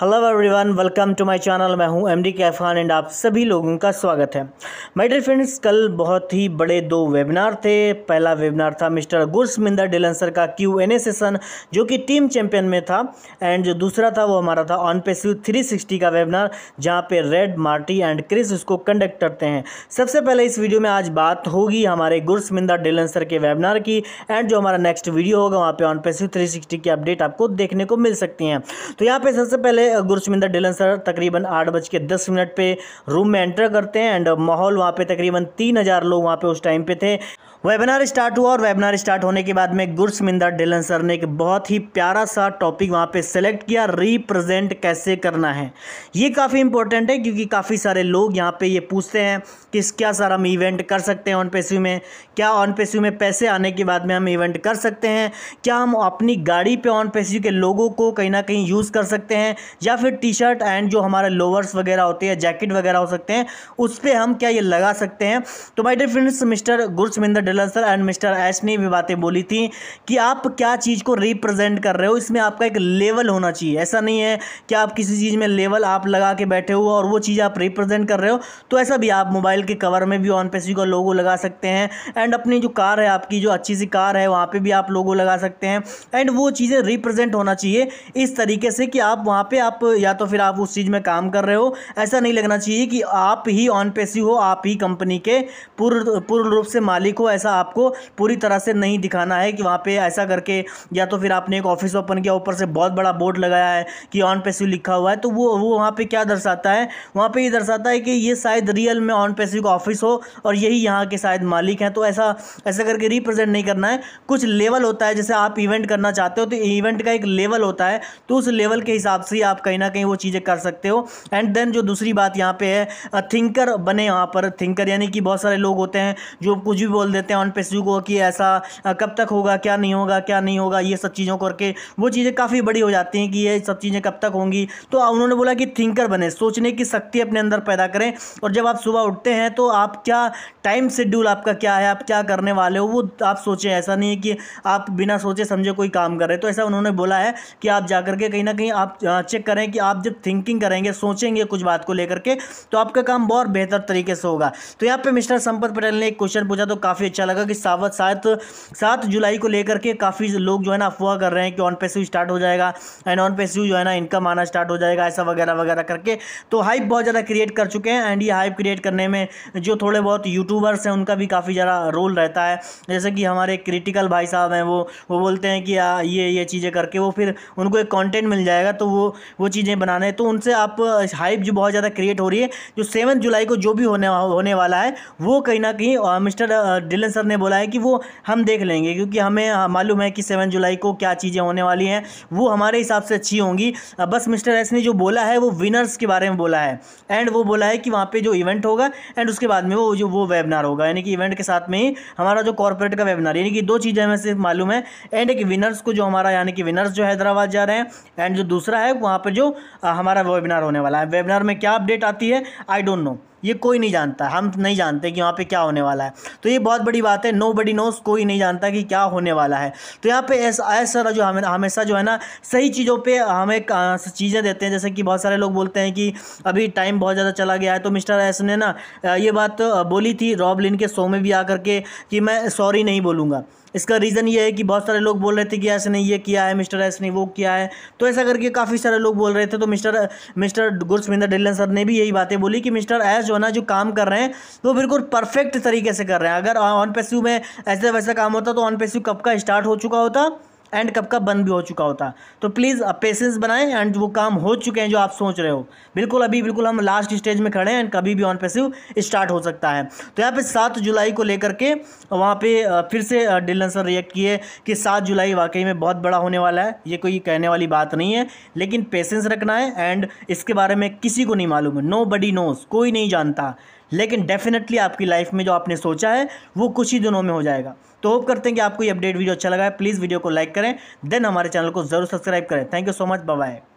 hello everyone welcome to my channel मैं हूं MD के कैफान एंड आप सभी लोगों का स्वागत है माय डियर फ्रेंड्स कल बहुत ही बड़े दो वेबिनार थे पहला वेबिनार था मिस्टर गुरसमिंदर डिलंसर का क्यू एन ए सेसन जो कि टीम चैंपियन में था एंड जो दूसरा था वो हमारा था ऑन पेसिव थ्री का वेबिनार जहाँ पे रेड मार्टी एंड क्रिस उसको कंडक्ट करते हैं सबसे पहले इस वीडियो में आज बात होगी हमारे गुरसमिंदर डिलंसर के वेबिनार की एंड जो हमारा नेक्स्ट वीडियो होगा वहाँ पर ऑन पेस्यू थ्री की अपडेट आपको देखने को मिल सकती हैं तो यहाँ पर सबसे पहले गुरचमिंदर डिलन सर तकरीबन आठ बज के दस मिनट पे रूम में एंटर करते हैं एंड माहौल वहाँ पे तकरीबन तीन हज़ार लोग वहाँ पे उस टाइम पे थे वेबिनार स्टार्ट हुआ और वेबिनार स्टार्ट होने के बाद में गुरसमिंदर डिलन सर ने एक बहुत ही प्यारा सा टॉपिक वहाँ पे सेलेक्ट किया रिप्रेजेंट कैसे करना है ये काफ़ी इंपॉर्टेंट है क्योंकि काफ़ी सारे लोग यहाँ पे ये पूछते हैं कि क्या सर हम इवेंट कर सकते हैं ऑन पेस्यू में क्या ऑन पेस्यू में पैसे आने के बाद में हम इवेंट कर सकते हैं क्या हम अपनी गाड़ी पर ऑन पेस्यू के लोगों को कहीं ना कहीं यूज़ कर सकते हैं या फिर टी शर्ट एंड जो हमारे लोवर्स वगैरह होते हैं जैकेट वगैरह हो सकते हैं उस पर हम क्या ये लगा सकते हैं तो my dear friends mister Gursaminder Dhillon sir and mister H ने भी बातें बोली थी कि आप क्या चीज़ को रिप्रेजेंट कर रहे हो इसमें आपका एक लेवल होना चाहिए ऐसा नहीं है कि आप किसी चीज़ में लेवल आप लगा के बैठे हो और वो चीज़ आप रिप्रेजेंट कर रहे हो तो ऐसा भी आप मोबाइल के कवर में भी ऑन पेसी का लोगो लगा सकते हैं एंड अपनी जो कार है आपकी जो अच्छी सी कार है वहाँ पर भी आप लोगो लगा सकते हैं एंड वो चीज़ें रिप्रेजेंट होना चाहिए इस तरीके से कि आप वहाँ पर आप या तो फिर आप उस चीज़ में काम कर रहे हो ऐसा नहीं लगना चाहिए कि आप ही ऑन पेसी हो आप ही कंपनी के पूर्ण पूर्ण रूप से मालिक हो ऐसा ऐसा आपको पूरी तरह से नहीं दिखाना है कि वहाँ पे ऐसा करके या तो फिर आपने एक ऑफिस ओपन किया ऊपर से बहुत बड़ा बोर्ड लगाया है कि ऑन पेसिव लिखा हुआ है तो वो वो वहाँ पर क्या दर्शाता है वहाँ पर ये दर्शाता है कि ये शायद रियल में ऑन पेसिव का ऑफिस हो और यही यहाँ के शायद मालिक हैं तो ऐसा ऐसा करके रिप्रेजेंट नहीं करना है कुछ लेवल होता है जैसे आप इवेंट करना चाहते हो तो इवेंट का एक लेवल होता है तो उस लेवल के हिसाब से आप कहीं ना कहीं वो चीज़ें कर सकते हो एंड देन जो दूसरी बात यहाँ पे है थिंकर बने यहाँ पर थिंकर यानी कि बहुत सारे लोग होते हैं जो कुछ भी बोल देते हैं हैं ऑन पेस्यू को कि ऐसा कब तक होगा क्या नहीं होगा क्या नहीं होगा ये सब चीज़ों करके वो चीज़ें काफ़ी बड़ी हो जाती हैं कि ये सब चीज़ें कब तक होंगी तो उन्होंने बोला कि थिंकर बने सोचने की शक्ति अपने अंदर पैदा करें और जब आप सुबह उठते हैं तो आप क्या टाइम शेड्यूल आपका क्या है आप क्या करने वाले हो वो आप सोचें ऐसा नहीं है कि आप बिना सोचे समझे कोई काम करें तो ऐसा उन्होंने बोला है कि आप जा के कहीं ना कहीं आप चेक करें कि आप जब थिंकिंग करेंगे सोचेंगे कुछ बात को लेकर के तो आपका काम बहुत बेहतर तरीके से होगा तो यहाँ पे मिस्टर संपत पटेल ने एक क्वेश्चन पूछा तो काफ़ी अच्छा लगा कि सावत सात सात जुलाई को लेकर के काफ़ी लोग जो है ना अफवाह कर रहे हैं कि ऑन पेस्यू स्टार्ट हो जाएगा एंड ऑन पेस्यू जो है ना इनकम आना स्टार्ट हो जाएगा ऐसा वगैरह वगैरह करके तो हाइप बहुत ज़्यादा क्रिएट कर चुके हैं एंड ये हाइप क्रिएट करने में जो थोड़े बहुत यूट्यूबर्स हैं उनका भी काफ़ी ज़्यादा रोल रहता है जैसे कि हमारे क्रिटिकल भाई साहब हैं वो वो बोलते हैं कि ये ये चीज़ें करके वो फिर उनको एक कॉन्टेंट मिल जाएगा तो वो वो चीज़ें बनाने तो उनसे आप हाइप जो बहुत ज़्यादा क्रिएट हो रही है जो सेवन जुलाई को जो भी होने होने वाला है वो कहीं ना कहीं मिस्टर डिल मिलन सर ने बोला है कि वो हम देख लेंगे क्योंकि हमें हाँ, मालूम है कि सेवन जुलाई को क्या चीज़ें होने वाली हैं वो हमारे हिसाब से अच्छी होंगी बस मिस्टर एस ने जो बोला है वो विनर्स के बारे में बोला है एंड वो बोला है कि वहाँ पर जो इवेंट होगा एंड उसके बाद में वो जो वो वेबिनार होगा यानी कि इवेंट के साथ में ही हमारा जो कॉरपोरेट का वेबिनार यानी कि दो चीज़ें हमें सिर्फ मालूम है एंड एक विनर्स को जो हमारा यानी कि विनर्स जो हैदराबाद जा रहे हैं एंड जो दूसरा है वहाँ पर जो हमारा वेबिनार होने वाला है वेबिनार में क्या अपडेट आती है आई डोंट नो ये कोई नहीं जानता हम तो नहीं जानते कि वहाँ पे क्या होने वाला है तो ये बहुत बड़ी बात है नो बडी नोस कोई नहीं जानता कि क्या होने वाला है तो यहाँ पे ऐसा ऐसा जो हमें हमेशा जो है ना सही चीज़ों पर हमें चीज़ें देते हैं जैसे कि बहुत सारे लोग बोलते हैं कि अभी टाइम बहुत ज़्यादा चला गया है तो मिस्टर एस ने ना ये बात बोली थी रॉब के शो में भी आ करके कि मैं सॉरी नहीं बोलूँगा इसका रीज़न ये है कि बहुत सारे लोग बोल रहे थे कि ऐसे नहीं ये किया है मिस्टर ऐसे नहीं वो किया है तो ऐसा करके काफ़ी सारे लोग बोल रहे थे तो mister mister Gursuvinder Dhillon sir ने भी यही बातें बोली कि मिस्टर ऐस जो है ना जो काम कर रहे हैं वो तो बिल्कुल परफेक्ट तरीके से कर रहे हैं अगर ऑन पेस्यू में ऐसा वैसा काम होता तो ऑन पेस्यू कब का स्टार्ट हो चुका होता एंड कब का बंद भी हो चुका होता तो प्लीज़ आप पेशेंस बनाएं एंड वो काम हो चुके हैं जो आप सोच रहे हो बिल्कुल अभी बिल्कुल हम लास्ट स्टेज में खड़े हैं एंड कभी भी ऑन पेसिव स्टार्ट हो सकता है तो यहाँ पे सात जुलाई को लेकर के uh, वहाँ पर uh, फिर से डिलन सर रिएक्ट किए कि सात जुलाई वाकई में बहुत बड़ा होने वाला है ये कोई कहने वाली बात नहीं है लेकिन पेशेंस रखना है एंड इसके बारे में किसी को नहीं मालूम है नो बडी नोस कोई नहीं जानता लेकिन डेफिनेटली आपकी लाइफ में जो आपने सोचा है वो कुछ ही दिनों में हो जाएगा तो होप करते हैं कि आपको ये अपडेट वीडियो अच्छा लगा है प्लीज़ वीडियो को लाइक करें देन हमारे चैनल को जरूर सब्सक्राइब करें thank you so much bye